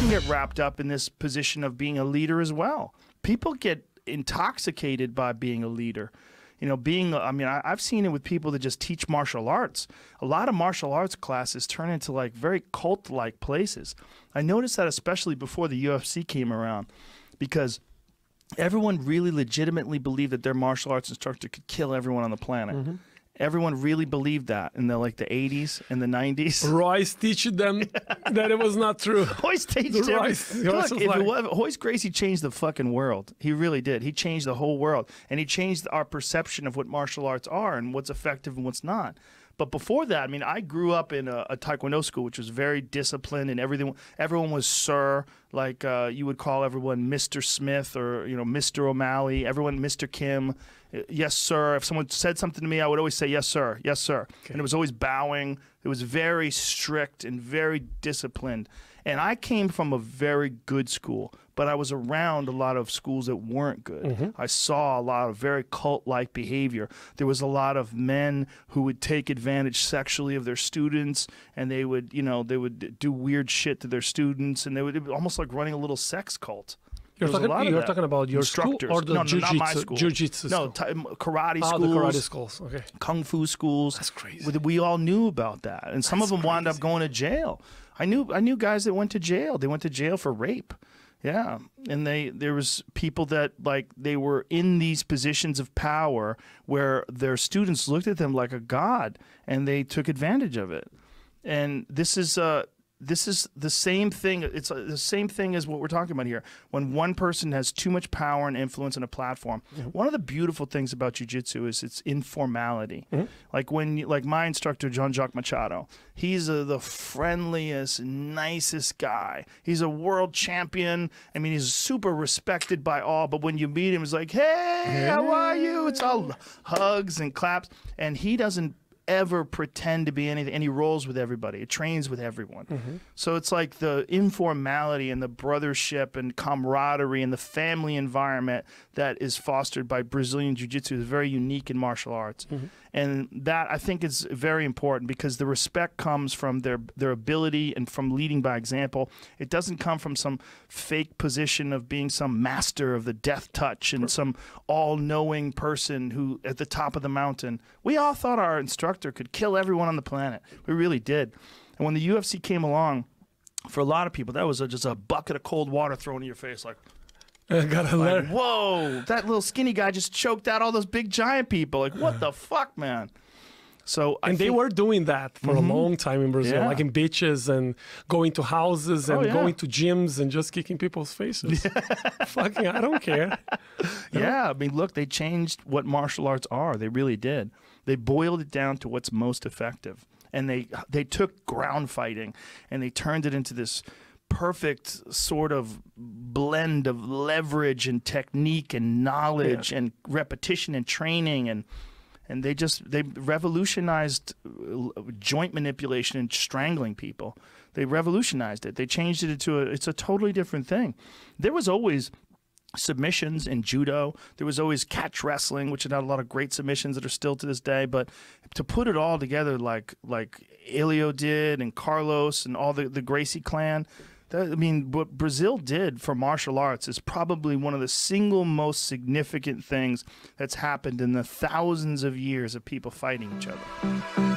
can get wrapped up in this position of being a leader as well. People get intoxicated by being a leader. You know, being, I mean, I, have seen it with people that just teach martial arts. A lot of martial arts classes turn into like very cult like places. I noticed that especially before the UFC came around because everyone really legitimately believed that their martial arts instructor could kill everyone on the planet. Mm -hmm everyone really believed that in the like the 80s and the 90s. Royce teached them that it was not true. Royce teached them. Royce, Royce Look, like... was, Royce Gracie changed the fucking world. He really did. He changed the whole world, and he changed our perception of what martial arts are and what's effective and what's not. But before that, I mean, I grew up in a, a, taekwondo school, which was very disciplined, and everything. Everyone was sir, like uh, you would call everyone Mr. Smith or you know Mr. O'Malley. Everyone Mr. Kim yes, sir. If someone said something to me, I would always say, yes, sir, yes, sir. Okay. And it was always bowing. It was very strict and very disciplined. And I came from a very good school, but I was around a lot of schools that weren't good. Mm -hmm. I saw a lot of very cult like behavior. There was a lot of men who would take advantage sexually of their students and they would, you know, they would do weird shit to their students and they would almost like running a little sex cult. You're talking, you're talking about your instructors. school or the no, jiu-jitsu, no, not my school. jiu-jitsu school. No, mm, karate oh, ah, schools. the karate schools. Okay. Kung fu schools. That's crazy. We, all knew about that. And some That's of them crazy. wound up going to jail. I knew I knew guys that went to jail. They went to jail for rape. Yeah. And they there was people that like they were in these positions of power where their students looked at them like a god and they took advantage of it. And this is uh this is the same thing. It's uh, the same thing as what we're talking about here. When one person has too much power and influence in a platform, mm -hmm. one of the beautiful things about jujitsu is its informality. Mm -hmm. Like when, like my instructor John Jacques Machado, he's a, uh, the friendliest, nicest guy. He's a world champion. I mean, he's super respected by all. But when you meet him, it's like, hey, hey. how are you? It's all hugs and claps, and he doesn't ever pretend to be anything. And he rolls with everybody, he trains with everyone. Mm-hmm. So it's like the informality and the brothership and camaraderie and the family environment that is fostered by Brazilian Jiu Jitsu is very unique in martial arts. Mm-hmm. And that I think is very important because the respect comes from their, their ability and from leading by example. It doesn't come from some fake position of being some master of the death touch and some all knowing person who at the top of the mountain. We all thought our instructor doctor could kill everyone on the planet. We really did. And when the UFC came along, for a lot of people, that was a, just a bucket of cold water thrown in your face, like. I got Like, Whoa! That little skinny guy just choked out all those big giant people. Like, what the fuck, man? So and I they were doing that for mm-hmm. a long time in Brazil, yeah. like in beaches and going to houses oh, and oh, yeah. going to gyms and just kicking people's faces. Fucking, I don't care. You yeah, know? I mean, look, they changed what martial arts are. They really did. They boiled it down to what's most effective, and they they took ground fighting and they turned it into this perfect sort of blend of leverage and technique and knowledge yeah. and repetition and training and and they just they revolutionized uh, joint manipulation and strangling people. They revolutionized it. They changed it into a it's a totally different thing. There was always submissions in judo. There was always catch wrestling, which had a lot of great submissions that are still to this day. But to put it all together, like like Ilio did and Carlos and all the the Gracie clan, that, I mean, what Brazil did for martial arts is probably one of the single most significant things that's happened in the thousands of years of people fighting each other.